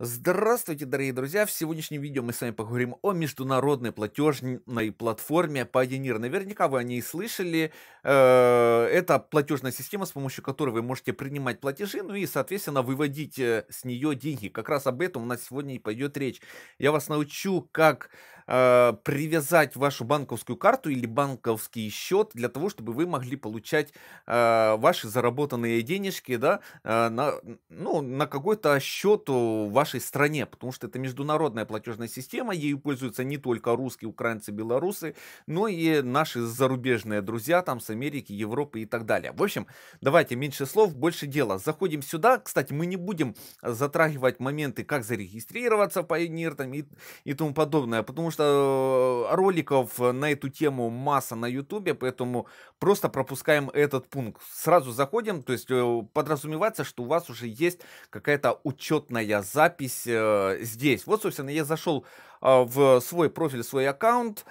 Здравствуйте, дорогие друзья! В сегодняшнем видео мы с вами поговорим о международной платежной платформе Pioneer. Наверняка вы о ней слышали. Э, это платежная система, с помощью которой вы можете принимать платежи, ну и, соответственно, выводить э, с нее деньги. Как раз об этом у нас сегодня и пойдет речь. Я вас научу, как э, привязать вашу банковскую карту или банковский счет для того, чтобы вы могли получать э, ваши заработанные денежки, да, э, на, ну, на какой-то счет в вашей стране, потому что это международная платежная система, ею пользуются не только русские, украинцы, белорусы, но и наши зарубежные друзья там с Америки, Европы и так далее. В общем, давайте меньше слов, больше дела. Заходим сюда, кстати, мы не будем э, затрагивать моменты, как зарегистрироваться в Pioneer там, и, и тому подобное, потому что что э, роликов на эту тему масса на ютубе, поэтому просто пропускаем этот пункт. Сразу заходим, то есть э, подразумевается, что у вас уже есть какая-то учетная запись э, здесь. Вот, собственно, я зашел в свой профиль, свой аккаунт,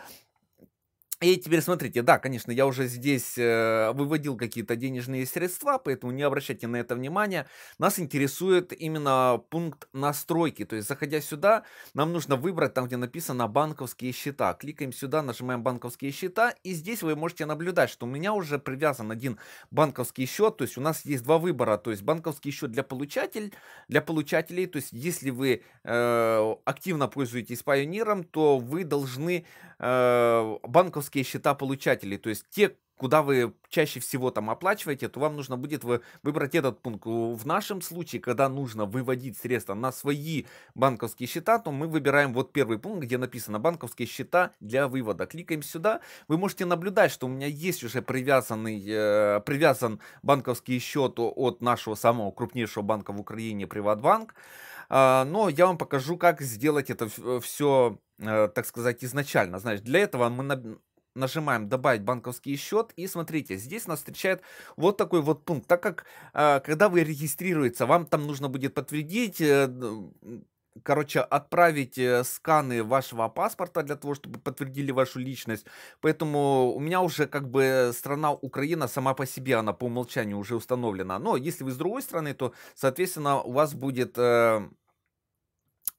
и теперь смотрите, да, конечно, я уже здесь э, выводил какие-то денежные средства, поэтому не обращайте на это внимания. Нас интересует именно пункт настройки, то есть заходя сюда, нам нужно выбрать там, где написано банковские счета. Кликаем сюда, нажимаем банковские счета, и здесь вы можете наблюдать, что у меня уже привязан один банковский счет, то есть у нас есть два выбора, то есть банковский счет для получатель, для получателей, то есть если вы э, активно пользуетесь Pioneer, то вы должны э, банковский партнерские счета получателей, то есть те, куда вы чаще всего там оплачиваете, то вам нужно будет выбрать этот пункт. В нашем случае, когда нужно выводить средства на свои банковские счета, то мы выбираем вот первый пункт, где написано банковские счета для вывода. Кликаем сюда. Вы можете наблюдать, что у меня есть уже привязанный, э, привязан банковский счет от нашего самого крупнейшего банка в Украине, Приватбанк. Э, но я вам покажу, как сделать это все, э, так сказать, изначально. Значит, для этого мы нажимаем «Добавить банковский счет» и смотрите, здесь нас встречает вот такой вот пункт. Так как, э, когда вы регистрируете, вам там нужно будет подтвердить... Э, короче, отправить э, сканы вашего паспорта для того, чтобы подтвердили вашу личность. Поэтому у меня уже как бы страна Украина сама по себе, она по умолчанию уже установлена. Но если вы с другой страны, то, соответственно, у вас будет... Э,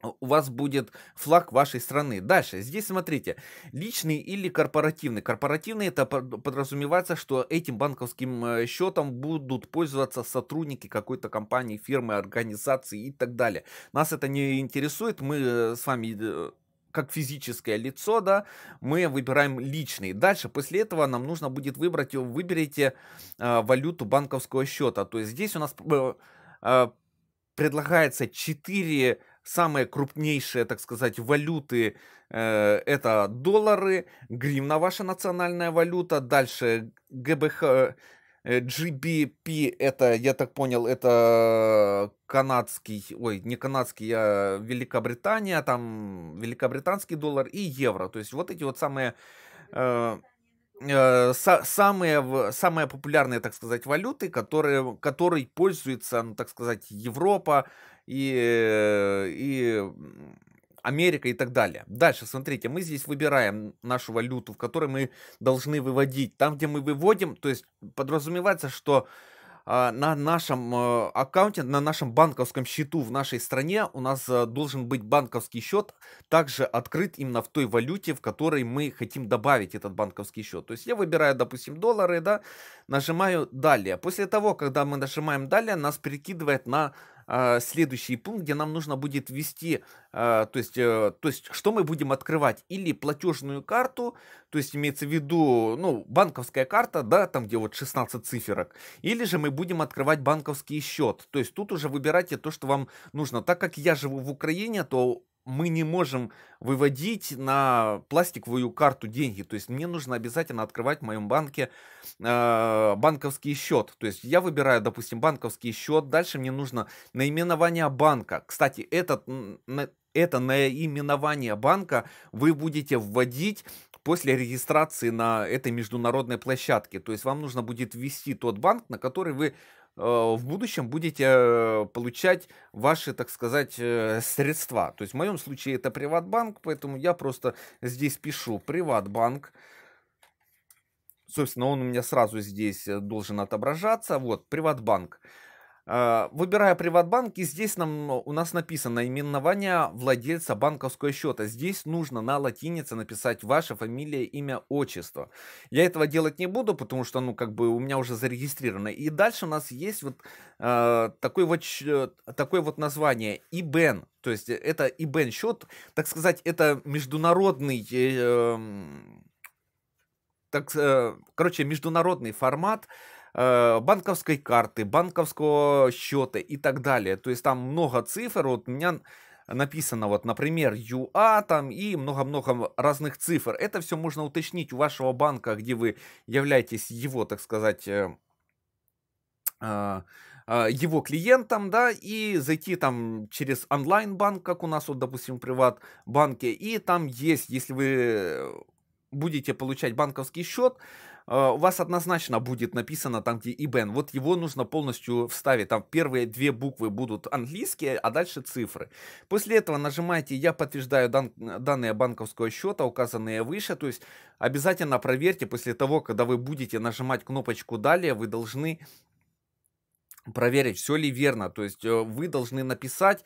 у вас будет флаг вашей страны. Дальше, здесь смотрите, личный или корпоративный. Корпоративный это подразумевается, что этим банковским э, счетом будут пользоваться сотрудники какой-то компании, фирмы, организации и так далее. Нас это не интересует, мы э, с вами э, как физическое лицо, да, мы выбираем личный. Дальше, после этого нам нужно будет выбрать, выберите э, валюту банковского счета. То есть здесь у нас э, предлагается 4 самые крупнейшие, так сказать, валюты э, это доллары, гривна ваша национальная валюта, дальше ГБХ, э, GBP это, я так понял, это канадский, ой, не канадский, а Великобритания, там великобританский доллар и евро. То есть вот эти вот самые э, Э, самые, самые популярные, так сказать, валюты, которые, которой пользуется, ну, так сказать, Европа и, и Америка и так далее. Дальше, смотрите, мы здесь выбираем нашу валюту, в которой мы должны выводить. Там, где мы выводим, то есть подразумевается, что а, на нашем э, аккаунте, на нашем банковском счету в нашей стране у нас э, должен быть банковский счет, также открыт именно в той валюте, в которой мы хотим добавить этот банковский счет. То есть я выбираю, допустим, доллары, да, нажимаю «Далее». После того, когда мы нажимаем «Далее», нас перекидывает на а, следующий пункт, где нам нужно будет ввести, а, то, есть, э, то есть что мы будем открывать, или платежную карту, то есть имеется в виду, ну, банковская карта, да, там где вот 16 циферок, или же мы будем открывать банковский счет, то есть тут уже выбирайте то, что вам нужно. Так как я живу в Украине, то мы не можем выводить на пластиковую карту деньги. То есть мне нужно обязательно открывать в моем банке э, банковский счет. То есть я выбираю, допустим, банковский счет. Дальше мне нужно наименование банка. Кстати, этот, это наименование банка вы будете вводить после регистрации на этой международной площадке. То есть вам нужно будет ввести тот банк, на который вы Э, в будущем будете э, получать ваши, так сказать, э, средства. То есть в моем случае это приватбанк, поэтому я просто здесь пишу приватбанк. Собственно, он у меня сразу здесь должен отображаться. Вот, приватбанк. Приватбанк а, выбирая приватбанки, здесь нам, у нас написано именование владельца банковского счета. Здесь нужно на латинице написать ваша фамилия, имя, отчество. Я этого делать не буду, потому что, ну, как бы у меня уже зарегистрировано. И дальше у нас есть вот э, такой вот, такое вот название IBAN. То есть это IBAN счет, так сказать, это международный... Э, так, э, короче, международный формат, Э, банковской карты, банковского счета и так далее. То есть там много цифр. Вот у меня написано, вот, например, UA а там и много-много разных цифр. Это все можно уточнить у вашего банка, где вы являетесь его, так сказать, э, а, а, его клиентом, да, и зайти там через онлайн-банк, как у нас, вот, допустим, в приват-банке, и там есть, если вы будете получать банковский счет, а, у вас однозначно будет написано там, где Бен. Вот его нужно полностью вставить. Там первые две буквы будут английские, а дальше цифры. После этого нажимаете «Я подтверждаю дан данные банковского счета, указанные выше». То есть обязательно проверьте после того, когда вы будете нажимать кнопочку «Далее», вы должны проверить, все ли верно. То есть э, вы должны написать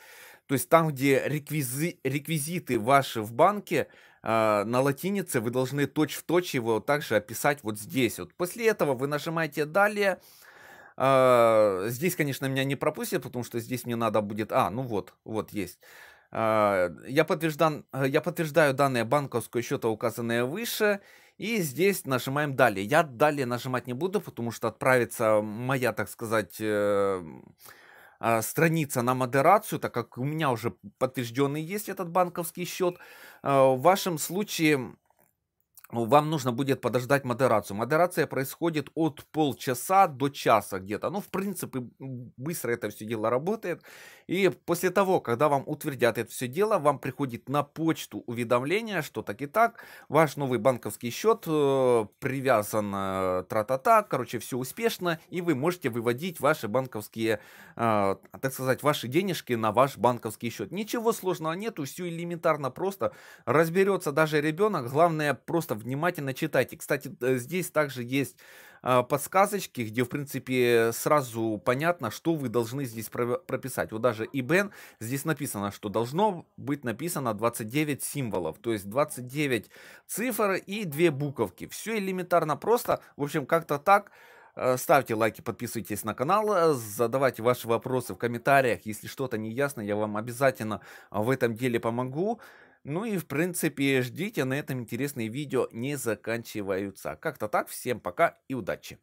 то есть там, где реквизи... реквизиты ваши в банке, а, на латинице вы должны точь-в-точь его также описать вот здесь. Вот. После этого вы нажимаете «Далее». А, здесь, конечно, меня не пропустят, потому что здесь мне надо будет... А, ну вот, вот есть. А, я, подтверждан... я подтверждаю данные банковского счета, указанные выше. И здесь нажимаем «Далее». Я «Далее» нажимать не буду, потому что отправится моя, так сказать... Э, а, страница на модерацию, так как у меня уже подтвержденный есть этот банковский счет. А, в вашем случае ну, вам нужно будет подождать модерацию. Модерация происходит от полчаса до часа где-то. Ну, в принципе, быстро это все дело работает. И после того, когда вам утвердят это все дело, вам приходит на почту уведомление, что так и так, ваш новый банковский счет э, привязан э, тра-та-та, короче, все успешно, и вы можете выводить ваши банковские, э, так сказать, ваши денежки на ваш банковский счет. Ничего сложного нету, все элементарно просто. Разберется даже ребенок, главное просто внимательно читайте. Кстати, здесь также есть а, подсказочки, где, в принципе, сразу понятно, что вы должны здесь прописать. Вот даже и Бен здесь написано, что должно быть написано 29 символов, то есть 29 цифр и 2 буковки. Все элементарно просто, в общем, как-то так. Э, ставьте лайки, подписывайтесь на канал, э, задавайте ваши вопросы в комментариях. Если что-то не ясно, я вам обязательно а, в этом деле помогу. Ну и в принципе ждите, на этом интересные видео не заканчиваются. Как-то так, всем пока и удачи!